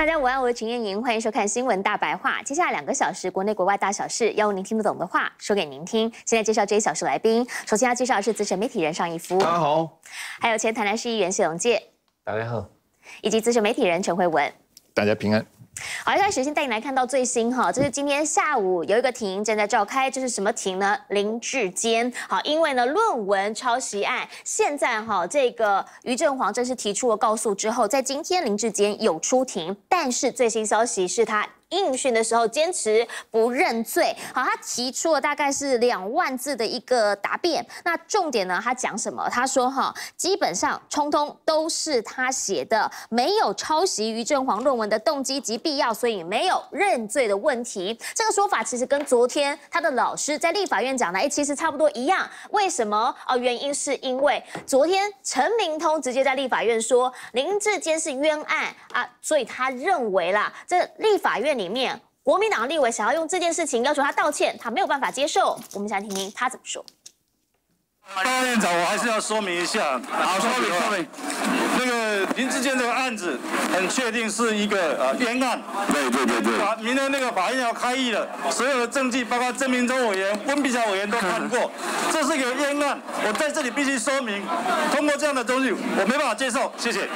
大家午安，我是陈燕莹，欢迎收看新闻大白话。接下来两个小时，国内国外大小事，要用您听得懂的话说给您听。现在介绍这一小时来宾，首先要介绍是资深媒体人尚义夫，大家好；还有前台南市议员谢龙介，大家好；以及资深媒体人陈慧文，大家平安。好，一开始先带你来看到最新哈，这是今天下午有一个庭正在召开，这是什么庭呢？林志坚。好，因为呢论文抄袭案，现在哈这个于振煌正式提出了告诉之后，在今天林志坚有出庭，但是最新消息是他。应讯的时候坚持不认罪。好，他提出了大概是两万字的一个答辩。那重点呢？他讲什么？他说：“哈，基本上通通都是他写的，没有抄袭于振煌论文的动机及必要，所以没有认罪的问题。”这个说法其实跟昨天他的老师在立法院讲的，哎，其实差不多一样。为什么啊？原因是因为昨天陈明通直接在立法院说林志坚是冤案啊，所以他认为啦，这立法院。里面，国民党立委想要用这件事情要求他道歉，他没有办法接受。我们想听听他怎么说。院长，我还是要说明一下，好说明说明，那个林志坚这个案子，很确定是一个呃冤案。对对对对。明天那个法院要开议了，所有的证据，包括证明忠委员、温碧霞委员都看过，这是一个冤案。我在这里必须说明，通过这样的东西，我没办法接受。谢谢。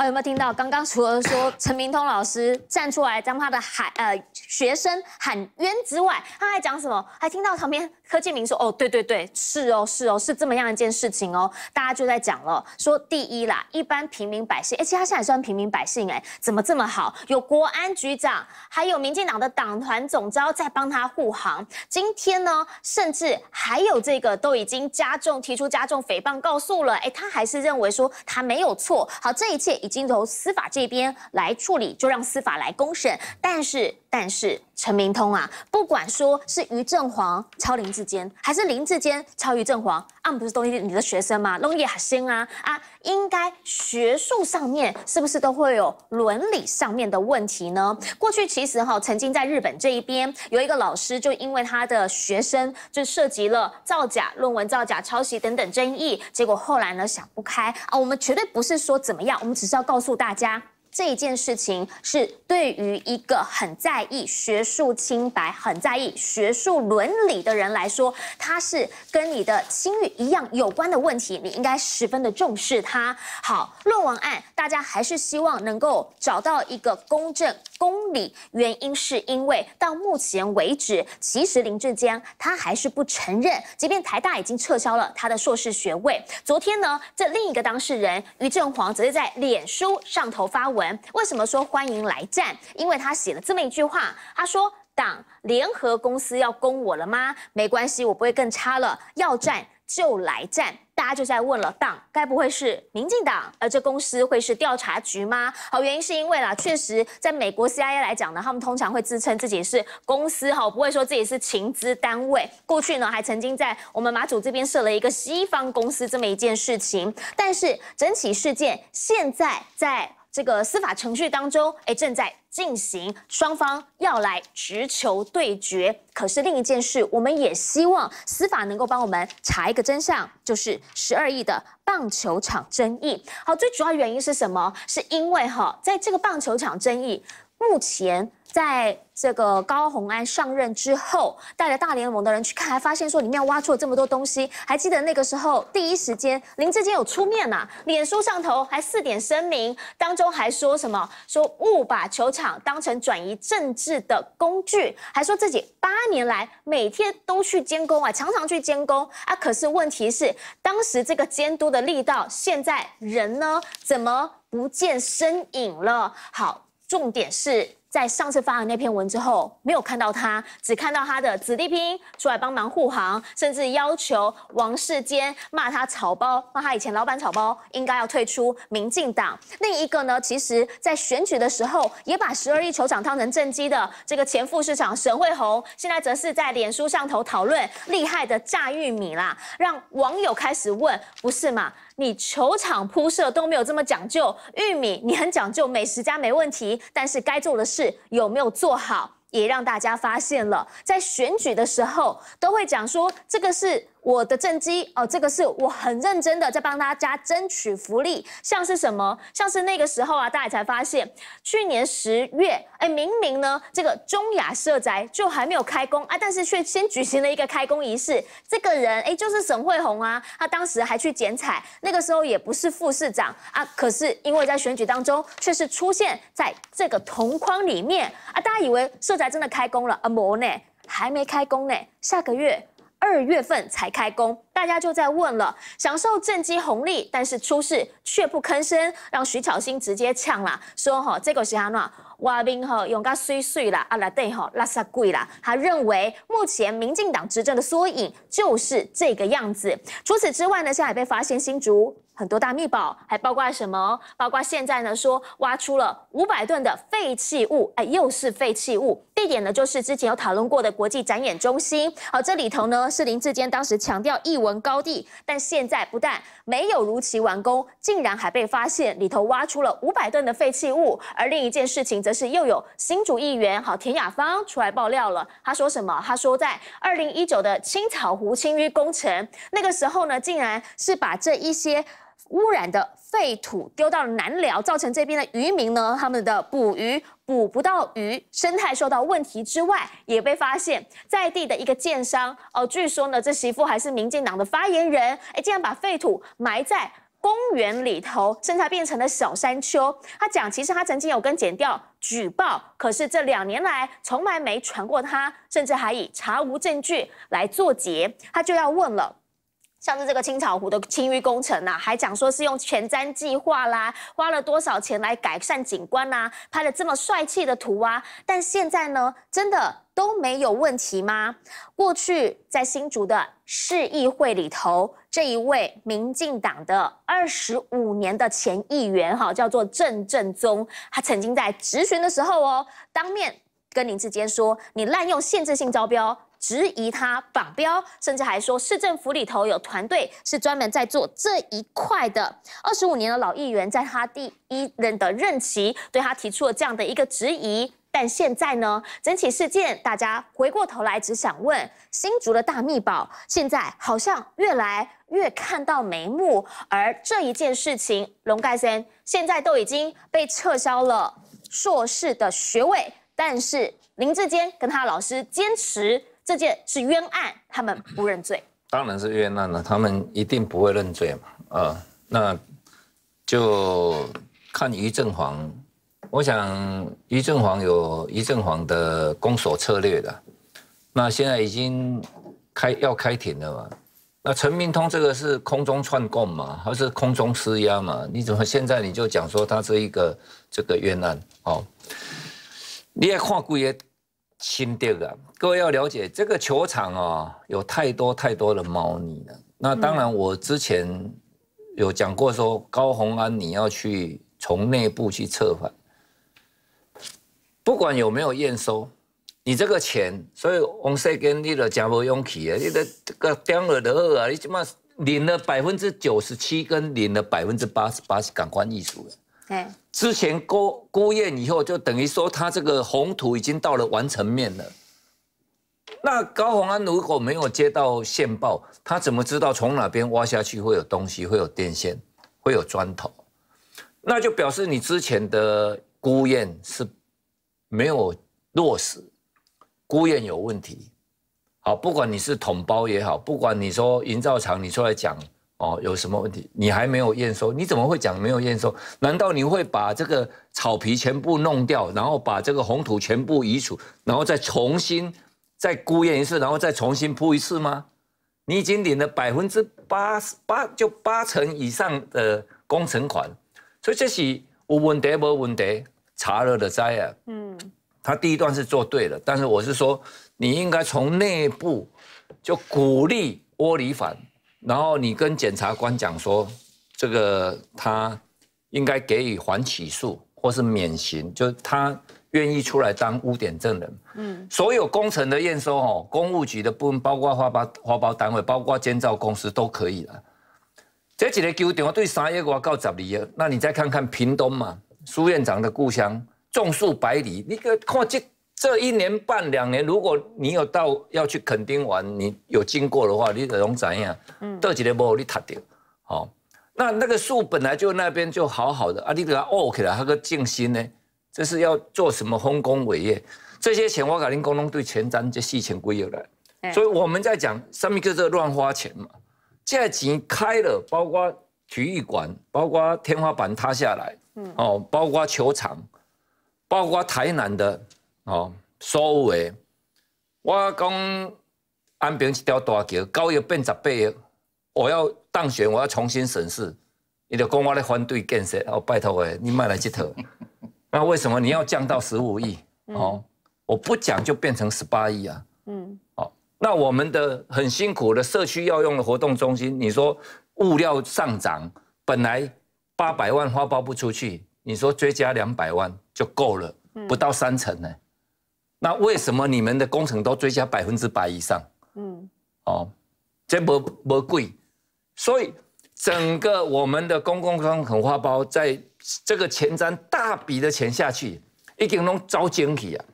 哦，有没有听到？刚刚除了说陈明通老师站出来将他的喊呃学生喊冤之外，他还讲什么？还听到旁边柯建明说：“哦，对对对，是哦，是哦，是这么样一件事情哦。”大家就在讲了，说第一啦，一般平民百姓，哎，其实他现在算平民百姓，哎，怎么这么好？有国安局长，还有民进党的党团总召在帮他护航。今天呢，甚至还有这个都已经加重提出加重诽谤告诉了，哎，他还是认为说他没有错。好，这一切经由司法这边来处理，就让司法来公审。但是，但是陈明通啊，不管说是于正煌抄林志坚，还是林志坚抄于正煌，他们不是都你的学生吗？龙立阿星啊啊！应该学术上面是不是都会有伦理上面的问题呢？过去其实哈，曾经在日本这一边有一个老师，就因为他的学生就涉及了造假论文、造假抄袭等等争议，结果后来呢想不开啊。我们绝对不是说怎么样，我们只是要告诉大家。这一件事情是对于一个很在意学术清白、很在意学术伦理的人来说，它是跟你的心誉一样有关的问题，你应该十分的重视它。好，论文案大家还是希望能够找到一个公正公理，原因是因为到目前为止，其实林志坚他还是不承认，即便台大已经撤销了他的硕士学位。昨天呢，这另一个当事人于正煌则是在脸书上头发文。为什么说欢迎来战？因为他写了这么一句话，他说：“党联合公司要攻我了吗？没关系，我不会更差了。要战就来战。”大家就在问了，党该不会是民进党？而这公司会是调查局吗？好，原因是因为啦，确实在美国 CIA 来讲呢，他们通常会自称自己是公司哈，不会说自己是情资单位。过去呢，还曾经在我们马祖这边设了一个西方公司这么一件事情。但是整起事件现在在。这个司法程序当中，哎，正在进行，双方要来直球对决。可是另一件事，我们也希望司法能够帮我们查一个真相，就是十二亿的棒球场争议。好，最主要原因是什么？是因为哈，在这个棒球场争议，目前。在这个高洪安上任之后，带了大联盟的人去看，还发现说里面挖出了这么多东西。还记得那个时候，第一时间林志坚有出面呐，脸书上头还四点声明，当中还说什么说误把球场当成转移政治的工具，还说自己八年来每天都去监工啊，常常去监工啊。可是问题是，当时这个监督的力道，现在人呢怎么不见身影了？好，重点是。在上次发的那篇文之后，没有看到他，只看到他的子弟兵出来帮忙护航，甚至要求王世坚骂他草包，骂他以前老板草包，应该要退出民进党。另一个呢，其实在选举的时候也把十二亿球场当成政绩的这个前副市长沈惠宏，现在则是在脸书上头讨论厉害的炸玉米啦，让网友开始问，不是嘛？你球场铺设都没有这么讲究，玉米你很讲究美食家没问题，但是该做的事有没有做好，也让大家发现了，在选举的时候都会讲说这个是。我的政绩哦，这个是我很认真的在帮大家争取福利，像是什么，像是那个时候啊，大家才发现，去年十月，哎，明明呢，这个中雅社宅就还没有开工啊，但是却先举行了一个开工仪式。这个人哎，就是沈惠红啊，他当时还去剪彩，那个时候也不是副市长啊，可是因为在选举当中，却是出现在这个铜框里面啊，大家以为社宅真的开工了啊？没呢，还没开工呢，下个月。二月份才开工，大家就在问了，享受政绩红利，但是出事却不吭声，让徐巧芯直接呛了，说哈这个是哈呢？挖兵呵用噶碎碎啦，阿拉对吼拉萨贵啦，他认为目前民进党执政的缩影就是这个样子。除此之外呢，现在被发现新竹很多大秘宝，还包括什么？包括现在呢说挖出了五百吨的废弃物，哎，又是废弃物。一点呢，就是之前有讨论过的国际展演中心，好，这里头呢是林志坚当时强调一文高地，但现在不但没有如期完工，竟然还被发现里头挖出了五百吨的废弃物。而另一件事情，则是又有新主议员好田雅芳出来爆料了，他说什么？他说在二零一九的青草湖清淤工程那个时候呢，竟然是把这一些。污染的废土丢到了南寮，造成这边的渔民呢，他们的捕鱼捕不到鱼，生态受到问题之外，也被发现在地的一个建商哦，据说呢，这媳妇还是民进党的发言人，哎，竟然把废土埋在公园里头，甚至变成了小山丘。他讲，其实他曾经有跟检调举报，可是这两年来从来没传过他，甚至还以查无证据来做结。他就要问了。像是这个青草湖的清淤工程呐，还讲说是用前瞻计划啦，花了多少钱来改善景观呐，拍了这么帅气的图啊，但现在呢，真的都没有问题吗？过去在新竹的市议会里头，这一位民进党的二十五年的前议员哈，叫做郑正宗，他曾经在质询的时候哦，当面跟林志坚说，你滥用限制性招标。质疑他绑标，甚至还说市政府里头有团队是专门在做这一块的。二十五年的老议员在他第一任的任期对他提出了这样的一个质疑，但现在呢，整起事件大家回过头来只想问新竹的大秘宝，现在好像越来越看到眉目。而这一件事情，龙盖森现在都已经被撤销了硕士的学位，但是林志坚跟他老师坚持。这件是冤案，他们不认罪，当然是冤案了，他们一定不会认罪嘛。呃，那就看于正煌，我想于正煌有于正煌的攻守策略的。那现在已经开要开庭了嘛。那陈明通这个是空中串供嘛，还是空中施压嘛？你怎么现在你就讲说他是一个这个冤案？哦，你也看贵也。心的啊，各位要了解这个球场哦，有太多太多的猫腻了。那当然，我之前有讲过，说高洪安，你要去从内部去策反，不管有没有验收，你这个钱，所以王世根，你都家伙用起啊！你的这个掉了的二啊，你起码领了百分之九十七，跟领了百分之八十八是感官艺术的。之前孤孤雁。以后，就等于说他这个红土已经到了完成面了。那高鸿安如果没有接到线报，他怎么知道从哪边挖下去会有东西、会有电线、会有砖头？那就表示你之前的孤雁是没有落实，孤雁有问题。好，不管你是统包也好，不管你说营造厂，你出来讲。哦，有什么问题？你还没有验收，你怎么会讲没有验收？难道你会把这个草皮全部弄掉，然后把这个红土全部移除，然后再重新再估验一次，然后再重新铺一次吗？你已经领了百分之八十八，就八成以上的工程款，所以这是无问题，无问题，查了的灾啊。嗯，他第一段是做对了，但是我是说，你应该从内部就鼓励窝里反。然后你跟检察官讲说，这个他应该给予缓起诉或是免刑，就是他愿意出来当污点证人。嗯，所有工程的验收哦，公务局的部分，包括花包花包单位，包括建造公司都可以了。这几天纠电我对三月我告到十二那你再看看屏东嘛，苏院长的故乡，种数百里，你个看这。这一年半两年，如果你有到要去垦丁玩，你有经过的话，你可能怎样？嗯，几年不你踏掉，好。那那个树本来就那边就好好的啊，你给它 OK 了，它个静心呢？这是要做什么丰功伟业？这些钱，我肯定公工对前瞻这细钱归有来，所以我们在讲上面就是乱花钱嘛。这钱开了，包括体育馆，包括天花板塌下来，嗯，哦，包括球场，包括台南的。哦，所的，我讲安平一条大桥，高易变十八亿，我要当选，我要重新审视。你就讲我来反对建设，哦，拜托哎，你别来这套。那为什么你要降到十五亿？哦，我不讲就变成十八亿啊。嗯，哦，那我们的很辛苦的社区要用的活动中心，你说物料上涨，本来八百万花包不出去，你说追加两百万就够了，不到三成呢。那为什么你们的工程都追加百分之百以上？嗯，哦，这不不贵，所以整个我们的公共工程花包，在这个前瞻大笔的钱下去，一定能招景气啊。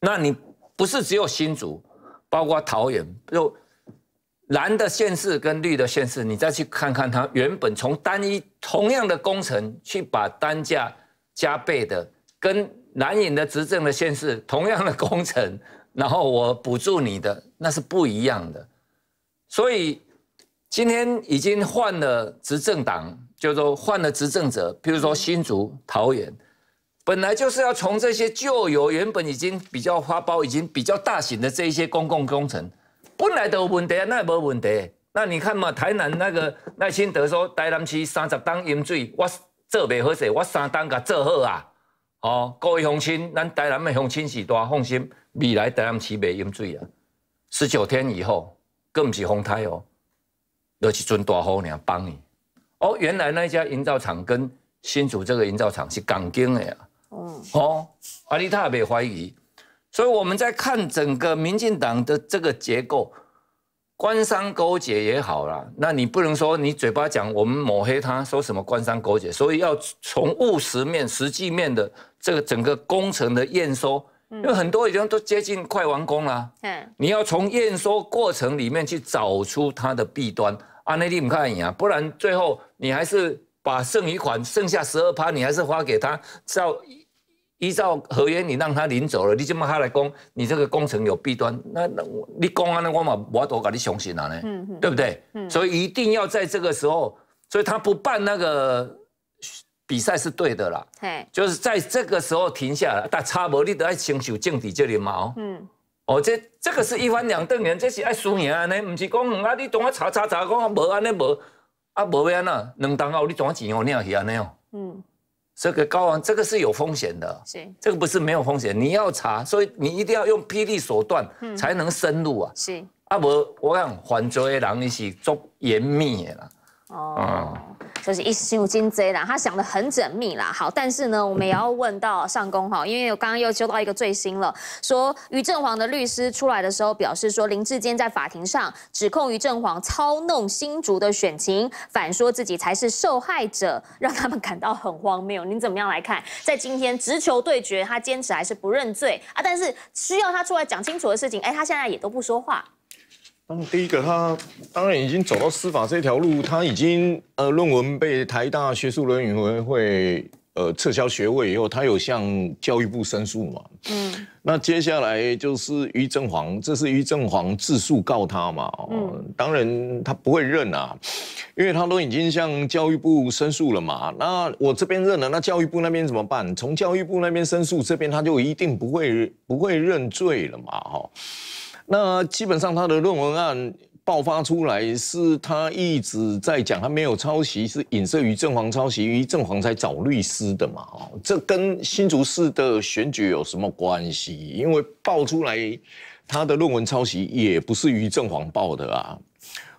那你不是只有新竹，包括桃园，就蓝的县市跟绿的县市，你再去看看它原本从单一同样的工程去把单价加倍的跟。南瀛的执政的县市，同样的工程，然后我补助你的，那是不一样的。所以今天已经换了执政党，就说换了执政者，譬如说新竹、桃园，本来就是要从这些旧有、原本已经比较花苞、已经比较大型的这些公共工程，本来都问题，那没问题。那你看嘛，台南那个那清德说，台南市三十吨饮水，我做袂好势，我三吨甲做好啊。哦，各位乡亲，咱台南的乡亲是大放心，未来台南起袂淹水啊！十九天以后，更唔是风台哦，那是尊大好娘帮你。哦，原来那家营造厂跟新竹这个营造厂是钢筋的啊。嗯。哦，阿塔也别怀疑，所以我们在看整个民进党的这个结构。官商勾结也好啦，那你不能说你嘴巴讲我们抹黑他，说什么官商勾结，所以要从务实面、实际面的这个整个工程的验收，因为很多已经都接近快完工了，嗯，你要从验收过程里面去找出它的弊端阿内利姆看一眼，不然最后你还是把剩余款剩下十二趴，你还是发给他，照依照合约，你让他领走了，你怎么还来讲你这个工程有弊端？那那你讲啊，那我嘛我多搞你雄心啊呢，对不对？所以一定要在这个时候，所以他不办那个比赛是对的啦。就是在这个时候停下来，但差不你都爱清楚政治这里嘛哦。嗯，哦，这这个是一番两顿人，这是爱输赢呢，不是讲啊，你懂我查查查讲无安尼无啊无要安那两当后你啊钱哦，你也去安尼哦。嗯。这个高昂，这个是有风险的，这个不是没有风险。你要查，所以你一定要用霹雳手段，才能深入啊。是，啊，我我讲犯罪的人你是足严密的啦。哦。就是一心有金贼啦，他想的很缜密啦。好，但是呢，我们也要问到上公哈，因为我刚刚又揪到一个最新了，说于正煌的律师出来的时候表示说，林志坚在法庭上指控于正煌操弄新竹的选情，反说自己才是受害者，让他们感到很荒谬。你怎么样来看？在今天直球对决，他坚持还是不认罪啊？但是需要他出来讲清楚的事情，哎，他现在也都不说话。第一个，他当然已经走到司法这条路，他已经呃，论文被台大学术伦理委员会呃撤销学位以后，他有向教育部申诉嘛？嗯，那接下来就是于正煌，这是于正煌自诉告他嘛？嗯，当然他不会认啊，因为他都已经向教育部申诉了嘛。那我这边认了，那教育部那边怎么办？从教育部那边申诉这边，他就一定不会不会认罪了嘛？哈。那基本上他的论文案爆发出来，是他一直在讲他没有抄袭，是影射于正煌抄袭，于正煌才找律师的嘛？哦，这跟新竹市的选举有什么关系？因为爆出来他的论文抄袭，也不是于正煌爆的啊。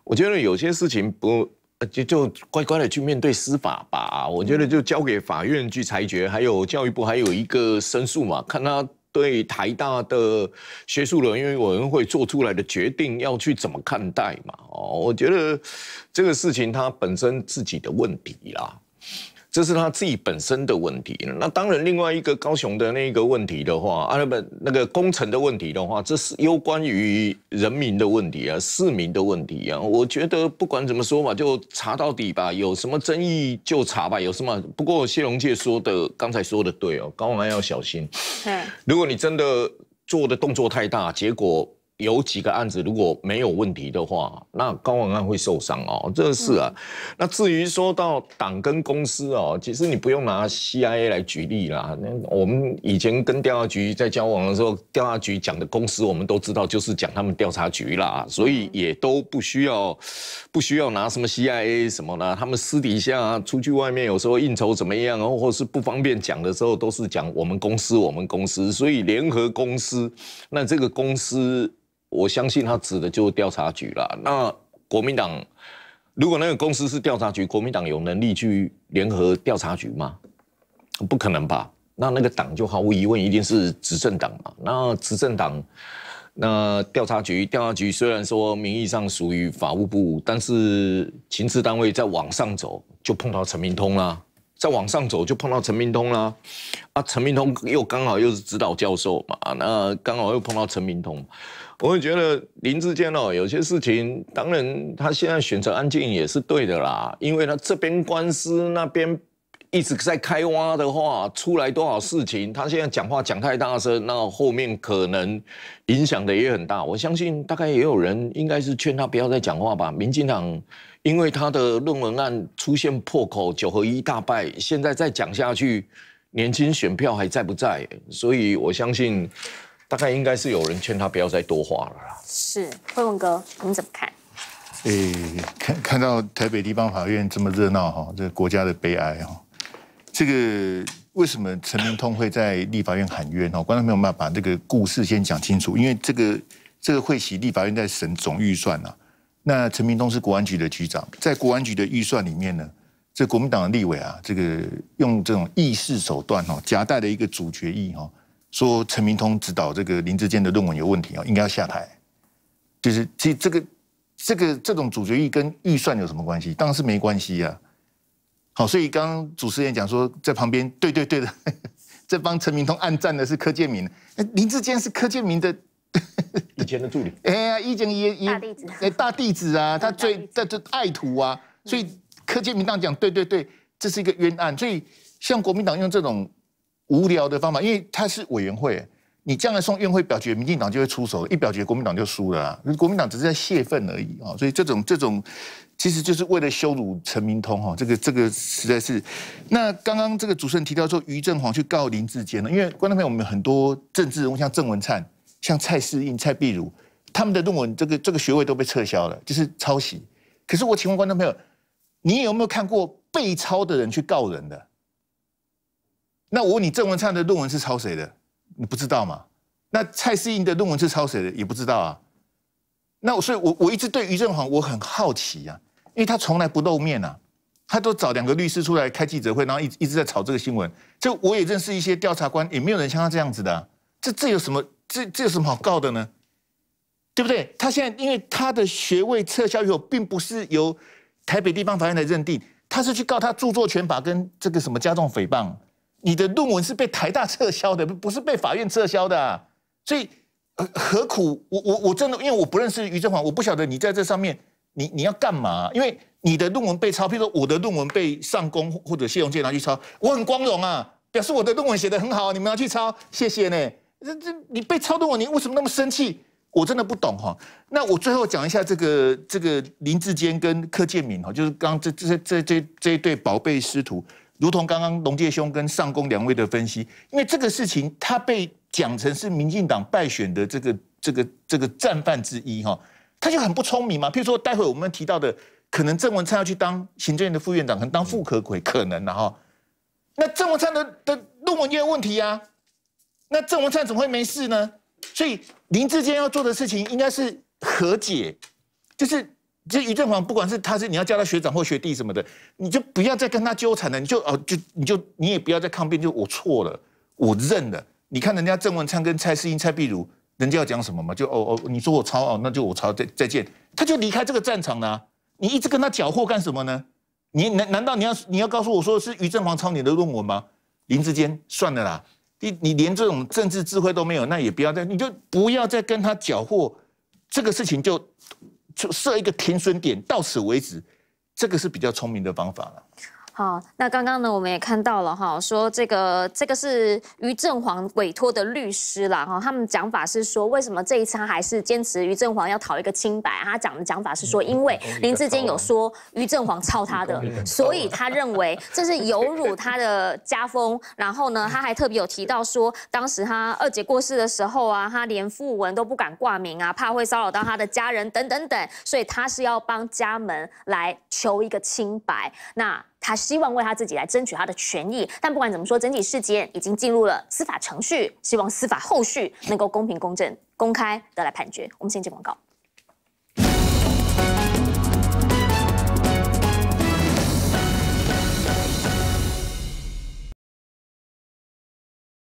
我觉得有些事情不就就乖乖的去面对司法吧。我觉得就交给法院去裁决，还有教育部还有一个申诉嘛，看他。对台大的学术人委员会做出来的决定要去怎么看待嘛？哦，我觉得这个事情它本身自己的问题啦。这是他自己本身的问题。那当然，另外一个高雄的那个问题的话，啊，他那个工程的问题的话，这是攸关于人民的问题啊，市民的问题啊。我觉得不管怎么说嘛，就查到底吧，有什么争议就查吧，有什么。不过谢龙介说的，刚才说的对哦，高官要小心。如果你真的做的动作太大，结果。有几个案子如果没有问题的话，那高文案会受伤哦，这是啊。那至于说到党跟公司哦，其实你不用拿 CIA 来举例啦。那我们以前跟调查局在交往的时候，调查局讲的公司我们都知道，就是讲他们调查局啦，所以也都不需要，不需要拿什么 CIA 什么的。他们私底下出去外面有时候应酬怎么样，然后或是不方便讲的时候，都是讲我们公司，我们公司。所以联合公司，那这个公司。我相信他指的就是调查局了。那国民党如果那个公司是调查局，国民党有能力去联合调查局吗？不可能吧？那那个党就毫无疑问一定是执政党嘛。那执政党那调查局，调查局虽然说名义上属于法务部，但是情治单位再往上走就碰到陈明通啦。再往上走就碰到陈明通啦。啊，陈明通又刚好又是指导教授嘛，那刚好又碰到陈明通。我会觉得林志坚哦，有些事情当然他现在选择安静也是对的啦，因为他这边官司那边一直在开挖的话，出来多少事情，他现在讲话讲太大声，那后面可能影响的也很大。我相信大概也有人应该是劝他不要再讲话吧。民进党因为他的论文案出现破口，九合一大败，现在再讲下去，年轻选票还在不在？所以我相信。大概应该是有人劝他不要再多话了啦。是，慧文哥，你怎么看？诶，看看到台北地方法院这么热闹哈，这国家的悲哀哈。这个为什么陈明通会在立法院喊冤？哦，观众朋友们，把把这个故事先讲清楚。因为这个这个会席立法院在审总预算啊，那陈明通是国安局的局长，在国安局的预算里面呢，这国民党的立委啊，这个用这种议事手段哦，夹带的一个主决议哦。说陈明通指导这个林志坚的论文有问题啊，应该要下台。就是其实这个这个这种主角议跟预算有什么关系？当然是没关系呀。好，所以刚刚主持人讲说在旁边，对对对的，这帮陈明通暗战的是柯建明，林志坚是柯建明的 以前的助理。哎呀，以前也也大弟子，哎大弟子啊，他最他这爱徒啊，所以柯建明当讲对对对，这是一个冤案。所以像国民党用这种。无聊的方法，因为他是委员会，你将来送院会表决，民进党就会出手，一表决国民党就输了，国民党只是在泄愤而已啊，所以这种这种，其实就是为了羞辱陈明通哈，这个这个实在是。那刚刚这个主持人提到说，于振煌去告林志坚了，因为观众朋友，我们很多政治人物，像郑文灿、像蔡世应、蔡碧如，他们的论文这个这个学位都被撤销了，就是抄袭。可是我请问观众朋友，你有没有看过被抄的人去告人的？那我问你，郑文灿的论文是抄谁的？你不知道吗？那蔡思颖的论文是抄谁的？也不知道啊。那我所以，我我一直对于正煌我很好奇呀，因为他从来不露面啊，他都找两个律师出来开记者会，然后一一直在炒这个新闻。这我也认识一些调查官，也没有人像他这样子的。这这有什么？这这有什么好告的呢？对不对？他现在因为他的学位撤销以后，并不是由台北地方法院来认定，他是去告他著作权法跟这个什么加重诽谤。你的论文是被台大撤销的，不是被法院撤销的，所以何苦我我我真的，因为我不认识余振华，我不晓得你在这上面，你你要干嘛？因为你的论文被抄，譬如说我的论文被上公或者谢荣健拿去抄，我很光荣啊，表示我的论文写得很好，你们要去抄，谢谢呢。这这你被抄论文，你为什么那么生气？我真的不懂哈。那我最后讲一下这个这个林志坚跟柯建明哈，就是刚这这这这这一对宝贝师徒。如同刚刚龙介兄跟上工两位的分析，因为这个事情他被讲成是民进党败选的这个这个这个战犯之一哈，他就很不聪明嘛。譬如说，待会我们提到的，可能郑文灿要去当行政院的副院长，可能当副科鬼可能的哈，那郑文灿的的论文也有问题啊，那郑文灿怎么会没事呢？所以林志坚要做的事情应该是和解，就是。这于正煌，不管是他是你要叫他学长或学弟什么的，你就不要再跟他纠缠了。你就哦，就你就你也不要再抗辩，就我错了，我认了。你看人家郑文灿跟蔡世英、蔡碧如，人家要讲什么嘛？就哦哦，你说我抄哦，那就我抄，再再见，他就离开这个战场了。你一直跟他搅和干什么呢？你难难道你要你要告诉我说是于正煌抄你的论文吗？林志坚，算了啦，你你连这种政治智慧都没有，那也不要再你就不要再跟他搅和，这个事情就。就设一个停损点，到此为止，这个是比较聪明的方法了。好，那刚刚呢，我们也看到了哈，说这个这个是于正煌委托的律师啦哈，他们讲法是说，为什么这一次他还是坚持于正煌要讨一个清白？他讲的讲法是说，因为林志坚有说于正煌抄他的，所以他认为这是有辱他的家风。然后呢，他还特别有提到说，当时他二姐过世的时候啊，他连讣文都不敢挂名啊，怕会骚扰到他的家人等等等，所以他是要帮家门来求一个清白。那他希望为他自己来争取他的权益，但不管怎么说，整体事件已经进入了司法程序，希望司法后续能够公平、公正、公开的来判决。我们先接广告。